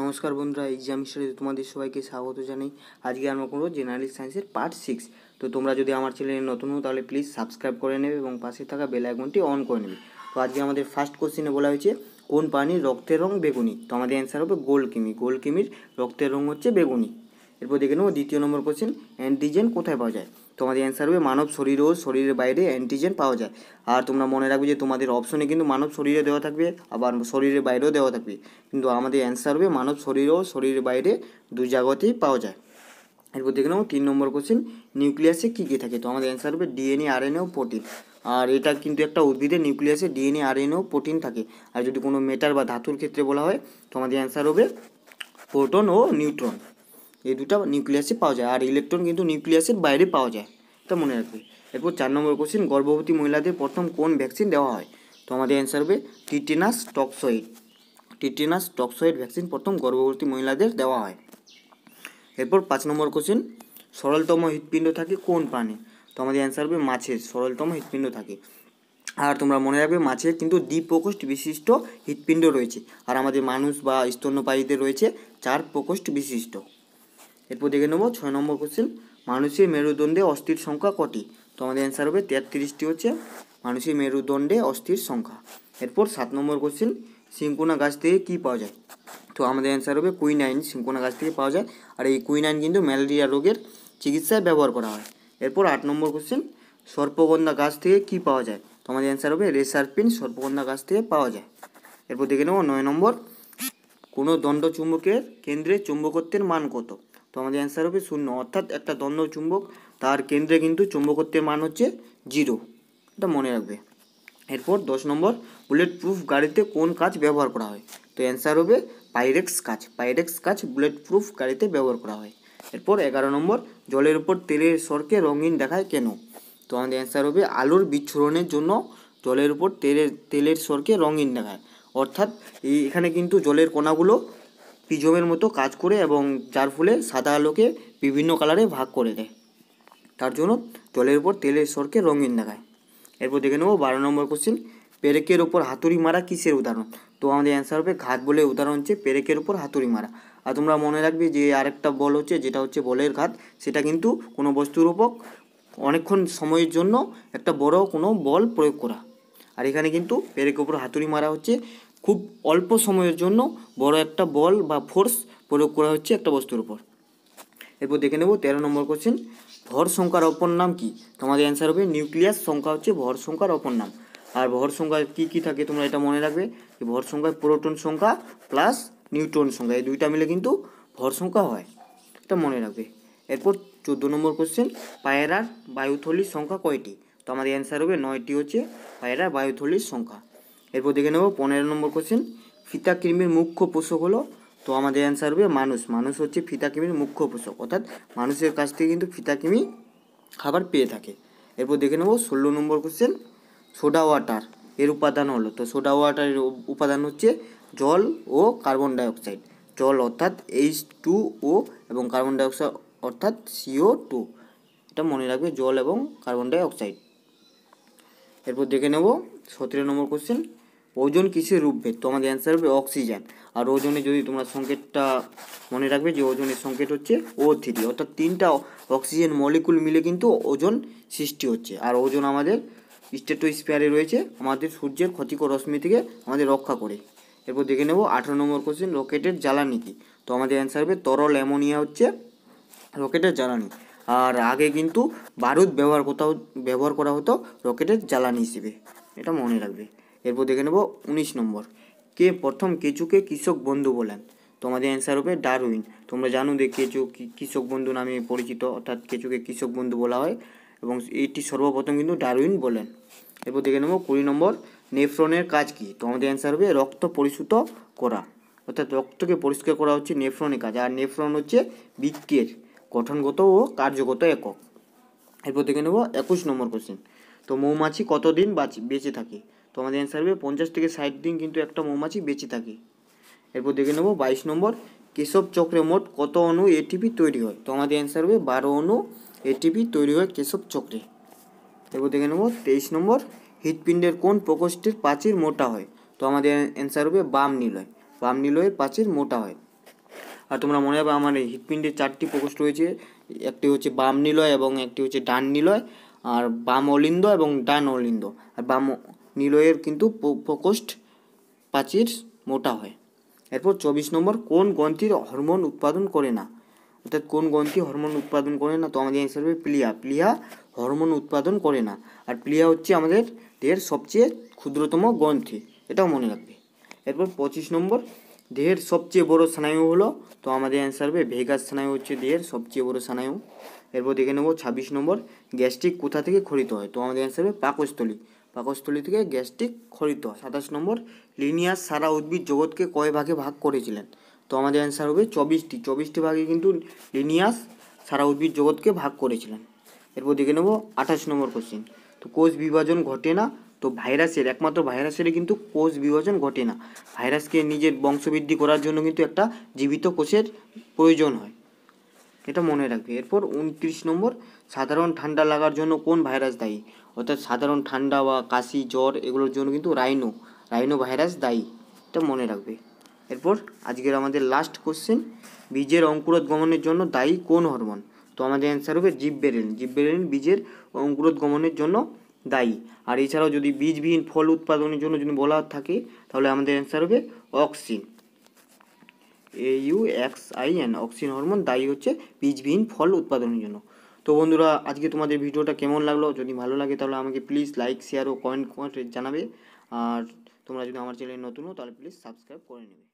নমস্কার বন্ধুরা এক্সাম হিসেবে তোমাদের সবাইকে স্বাগত জানাই আজকে আমরা করবো জেনারেল সায়েন্সের পার্ট সিক্স তো তোমরা যদি আমার চ্যানেলে নতুন হো তাহলে প্লিজ সাবস্ক্রাইব করে নেবে এবং পাশে থাকা বেল আইকনটি অন করে নেবে তো আজকে আমাদের ফার্স্ট কোশ্চেনে বলা হয়েছে কোন প্রাণীর রক্তের রং বেগুনি তো আমাদের অ্যান্সার হবে গোল কিমি গোল কিমির রক্তের রং হচ্ছে বেগুনি এরপর দেখে নেবো দ্বিতীয় নম্বর কোশ্চেন অ্যান্টিজেন কোথায় পাওয়া যায় তোমাদের অ্যান্সার হবে মানব শরীরেও শরীরের বাইরে অ্যান্টিজেন পাওয়া যায় আর তোমরা মনে রাখবে যে তোমাদের অপশনে কিন্তু মানব শরীরে দেওয়া থাকবে আবার শরীরের বাইরেও দেওয়া থাকবে কিন্তু আমাদের অ্যান্সার হবে মানব শরীরেও শরীরের বাইরে দুই জায়গাতেই পাওয়া যায় এরপর দেখে নেবো তিন নম্বর কোশ্চেন নিউক্লিয়াসে কী কী থাকে তো আমাদের অ্যান্সার হবে ডিএনএ আরএনএ ও প্রোটিন আর এটা কিন্তু একটা উদ্ভিদের নিউক্লিয়াসে ডিএনএ আরএনএ ও প্রোটিন থাকে আর যদি কোনো মেটার বা ধাতুর ক্ষেত্রে বলা হয় তো আমাদের অ্যান্সার হবে প্রোটন ও নিউট্রন এই দুটা নিউক্লিয়াসে পাওয়া যায় আর ইলেকট্রন কিন্তু নিউক্লিয়াসের বাইরে পাওয়া যায় এটা মনে রাখবে এরপর চার নম্বর কোশ্চেন গর্ভবতী মহিলাদের প্রথম কোন ভ্যাকসিন দেওয়া হয় তো আমাদের অ্যান্সার হবে tetanus toxoid tetanus toxoid vaccine প্রথম গর্ভবতী মহিলাদের দেওয়া হয় এরপর পাঁচ নম্বর কোশ্চেন সরলতম হৃৎপিণ্ড থাকে কোন প্রাণে তো আমাদের অ্যান্সার হবে মাছের সরলতম হৃৎপিণ্ড থাকে আর তোমরা মনে রাখবে মাছের কিন্তু প্রকোষ্ঠ বিশিষ্ট হৃৎপিণ্ড রয়েছে আর আমাদের মানুষ বা স্তন্যপায়ীদের রয়েছে চার প্রকোষ্ঠ বিশিষ্ট এরপর দেখে নেবো ছয় নম্বর কোশ্চেন মানুষের মেরুদণ্ডে অস্থির সংখ্যা কটি তো আমাদের অ্যান্সার হবে তেত্রিশটি হচ্ছে মানুষের মেরুদণ্ডে অস্থির সংখ্যা এরপর সাত নম্বর কোশ্চেন সিঙ্কোনা গাছ থেকে কী পাওয়া যায় তো আমাদের অ্যান্সার হবে কুইনাইন সিঙ্কোনা গাছ থেকে পাওয়া যায় আর এই কুইনাইন কিন্তু ম্যালেরিয়া রোগের চিকিৎসায় ব্যবহার করা হয় এরপর আট নম্বর কোশ্চেন সর্পগন্ধা গাছ থেকে কি পাওয়া যায় তো আমাদের অ্যান্সার হবে রেসারপিন সর্পগন্ধা গাছ থেকে পাওয়া যায় এরপর দেখে নেব নয় নম্বর কোনো দণ্ডচুম্বকের কেন্দ্রে চুম্বকত্বের মান কত তো আমাদের অ্যান্সার হবে শূন্য অর্থাৎ একটা দ্বন্দ্ব চুম্বক তার কেন্দ্রে কিন্তু চুম্বকত্বের মান হচ্ছে জিরো এটা মনে রাখবে এরপর দশ নম্বর বুলেট প্রুফ গাড়িতে কোন কাজ ব্যবহার করা হয় তো অ্যান্সার হবে পাইরেক্স কাজ পাইরেক্স কাজ বুলেট প্রুফ গাড়িতে ব্যবহার করা হয় এরপর এগারো নম্বর জলের উপর তেলের স্বরকে রঙিন দেখায় কেন তো আমাদের অ্যান্সার হবে আলোর বিচ্ছরণের জন্য জলের উপর তেলের তেলের স্বরকে রঙিন দেখায় অর্থাৎ এখানে কিন্তু জলের কণাগুলো প্রিজমের মতো কাজ করে এবং যার ফলে সাদা আলোকে বিভিন্ন কালারে ভাগ করে দেয় তার জন্য জলের উপর তেলের স্বরকে রঙিন দেখায় এরপর দেখে নেবো বারো নম্বর কোশ্চেন পেরেকের ওপর হাতুড়ি মারা কিসের উদাহরণ তো আমাদের অ্যান্সার হবে ঘাত বলে উদাহরণ হচ্ছে পেরেকের ওপর হাতুড়ি মারা আর তোমরা মনে রাখবে যে আরেকটা বল হচ্ছে যেটা হচ্ছে বলের ঘাত সেটা কিন্তু কোনো বস্তুর উপর অনেকক্ষণ সময়ের জন্য একটা বড় কোনো বল প্রয়োগ করা আর এখানে কিন্তু পেরেকের ওপর হাতুড়ি মারা হচ্ছে খুব অল্প সময়ের জন্য বড় একটা বল বা ফোর্স প্রয়োগ করা হচ্ছে একটা বস্তুর উপর এরপর দেখে নেব তেরো নম্বর কোশ্চেন ভর সংখ্যার অপর নাম কি তোমাদের অ্যান্সার হবে নিউক্লিয়াস সংখ্যা হচ্ছে ভর সংখ্যার অপর নাম আর ভর সংখ্যা কী কী থাকে তোমরা এটা মনে রাখবে যে ভর সংখ্যায় প্রোটন সংখ্যা প্লাস নিউট্রন সংখ্যা এই দুইটা মিলে কিন্তু ভর সংখ্যা হয় এটা মনে রাখবে এরপর চোদ্দো নম্বর কোশ্চেন পায়রার বায়ুথলির সংখ্যা কয়টি তো আমাদের অ্যান্সার হবে নয়টি হচ্ছে পায়রার বায়ুথলির সংখ্যা এরপর দেখে নেব পনেরো নম্বর কোশ্চেন ফিতা কৃমির মুখ্য পোষক হলো তো আমাদের অ্যান্সার হবে মানুষ মানুষ হচ্ছে ফিতা কৃমির মুখ্য পোষক অর্থাৎ মানুষের কাছ থেকে কিন্তু ফিতা কৃমি খাবার পেয়ে থাকে এরপর দেখে নেব ষোলো নম্বর কোশ্চেন সোডা ওয়াটার এর উপাদান হলো তো সোডা ওয়াটারের উপাদান হচ্ছে জল ও কার্বন ডাইঅক্সাইড জল অর্থাৎ এইচ টু ও এবং কার্বন ডাইঅক্সাইড অর্থাৎ সিও টু এটা মনে রাখবে জল এবং কার্বন ডাইঅক্সাইড এরপর দেখে নেব সতেরো নম্বর কোশ্চেন ওজন কিসের রূপভেদ তো আমাদের অ্যান্সার হবে অক্সিজেন আর ওজনে যদি তোমরা সংকেতটা মনে রাখবে যে ওজনের সংকেত হচ্ছে ও থ্রি অর্থাৎ তিনটা অক্সিজেন মলিকুল মিলে কিন্তু ওজন সৃষ্টি হচ্ছে আর ওজন আমাদের স্ট্রেটোস্ফিয়ারে রয়েছে আমাদের সূর্যের ক্ষতিকর রশ্মি থেকে আমাদের রক্ষা করে এরপর দেখে নেব আঠারো নম্বর কোশ্চেন রকেটের জ্বালানি কি তো আমাদের অ্যান্সার হবে তরল অ্যামোনিয়া হচ্ছে রকেটের জ্বালানি আর আগে কিন্তু বারুদ ব্যবহার কোথাও ব্যবহার করা হতো রকেটের জ্বালানি হিসেবে এটা মনে রাখবে এরপর দেখে নেব উনিশ নম্বর কে প্রথম কেঁচুকে কৃষক বন্ধু বলেন তোমাদের অ্যান্সার হবে ডারউইন তোমরা জানো যে কেঁচু কৃষক বন্ধু নামে পরিচিত অর্থাৎ কেঁচুকে কৃষক বন্ধু বলা হয় এবং এটি সর্বপ্রথম কিন্তু ডারউইন বলেন এরপর দেখে নেব কুড়ি নম্বর নেফ্রনের কাজ কি তোমাদের অ্যান্সার হবে রক্ত পরিশুদ্ধ করা অর্থাৎ রক্তকে পরিষ্কার করা হচ্ছে নেফ্রনের কাজ আর নেফ্রন হচ্ছে বৃক্কের গঠনগত ও কার্যগত একক এরপর দেখে নেব একুশ নম্বর কোশ্চেন তো মৌমাছি কতদিন বাঁচে বেঁচে থাকে তো আমাদের অ্যান্সার হবে পঞ্চাশ থেকে ষাট দিন কিন্তু একটা মৌমাছি বেঁচে থাকে এরপর দেখে নেবো বাইশ নম্বর কেশব চক্রে মোট কত অনু এটিপি তৈরি হয় তো আমাদের অ্যান্সার হবে বারো অনু এটিপি তৈরি হয় কেশব চক্রে এরপর দেখে নেবো তেইশ নম্বর হৃৎপিণ্ডের কোন প্রকোষ্ঠের প্রাচীর মোটা হয় তো আমাদের অ্যান্সার হবে বাম নিলয় বাম নিলয়ের প্রাচীর মোটা হয় আর তোমরা মনে হবে আমার হৃৎপিণ্ডের চারটি প্রকোষ্ঠ রয়েছে একটি হচ্ছে বাম নিলয় এবং একটি হচ্ছে ডান নিলয় আর বাম অলিন্দ এবং ডান অলিন্দ আর বাম নিলয়ের কিন্তু প্রকোষ্ঠ প্রাচীর মোটা হয় এরপর চব্বিশ নম্বর কোন গ্রন্থির হরমোন উৎপাদন করে না অর্থাৎ কোন গ্রন্থি হরমোন উৎপাদন করে না তো আমাদের অ্যান্সার হবে প্লিয়া প্লিয়া হরমোন উৎপাদন করে না আর প্লিয়া হচ্ছে আমাদের দেহের সবচেয়ে ক্ষুদ্রতম গ্রন্থি এটাও মনে রাখবে এরপর পঁচিশ নম্বর দেহের সবচেয়ে বড় স্নায়ু হলো তো আমাদের অ্যান্সার হবে ভেগাস স্নায়ু হচ্ছে দেহের সবচেয়ে বড় স্নায়ু এরপর দেখে নেব ছাব্বিশ নম্বর গ্যাস্ট্রিক কোথা থেকে খরিত হয় তো আমাদের অ্যান্সার হবে পাকস্থলী পাকস্থলী থেকে গ্যাস্ট্রিক ক্ষরিত হয় সাতাশ নম্বর লিনিয়াস সারা উদ্ভিদ জগৎকে কয় ভাগে ভাগ করেছিলেন তো আমাদের অ্যান্সার হবে চব্বিশটি চব্বিশটি ভাগে কিন্তু লিনিয়াস সারা উদ্ভিদ জগৎকে ভাগ করেছিলেন এরপর দেখে নেব আঠাশ নম্বর কোশ্চিন তো কোষ বিভাজন ঘটে না তো ভাইরাসের একমাত্র ভাইরাসের কিন্তু কোষ বিভাজন ঘটে না ভাইরাসকে নিজের বংশবৃদ্ধি করার জন্য কিন্তু একটা জীবিত কোষের প্রয়োজন হয় এটা মনে রাখবে এরপর উনত্রিশ নম্বর সাধারণ ঠান্ডা লাগার জন্য কোন ভাইরাস দায়ী অর্থাৎ সাধারণ ঠান্ডা বা কাশি জ্বর এগুলোর জন্য কিন্তু রাইনো রাইনো ভাইরাস দায়ী এটা মনে রাখবে এরপর আজকের আমাদের লাস্ট কোশ্চেন বীজের অঙ্কুরোদ্গমনের জন্য দায়ী কোন হরমোন তো আমাদের অ্যান্সার হবে জীববেরিন জীববেরিন বীজের অঙ্কুরোদ্গমনের জন্য দায়ী আর এছাড়াও যদি বীজবিহীন ফল উৎপাদনের জন্য যদি বলা থাকে তাহলে আমাদের অ্যান্সার হবে auxin A U X I N auxin hormone দায়ী হচ্ছে বীজবিহীন ফল উৎপাদনের জন্য তো বন্ধুরা আজকে তোমাদের ভিডিওটা কেমন লাগলো যদি ভালো লাগে তাহলে আমাকে প্লিজ লাইক শেয়ার ও কমেন্ট করে জানাবে আর তোমরা যদি আমার চ্যানেলে নতুন হো তাহলে প্লিজ সাবস্ক্রাইব করে নেবে